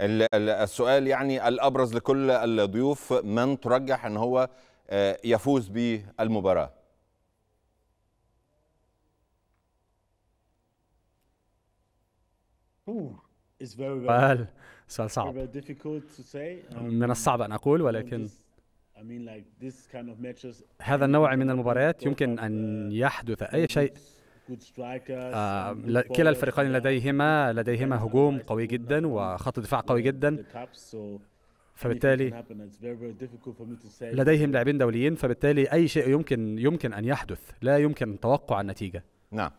السؤال يعني الابرز لكل الضيوف من ترجح ان هو آه، يفوز بالمباراه سؤال سؤال صعب من um, الصعب ان اقول ولكن هذا النوع من المباريات يمكن ان uh, يحدث اي شيء آه، كلا الفريقين لديهما لديهما هجوم قوي جدا وخط دفاع قوي جدا فبالتالي لديهم لاعبين دوليين فبالتالي اي شيء يمكن يمكن ان يحدث لا يمكن توقع النتيجه نعم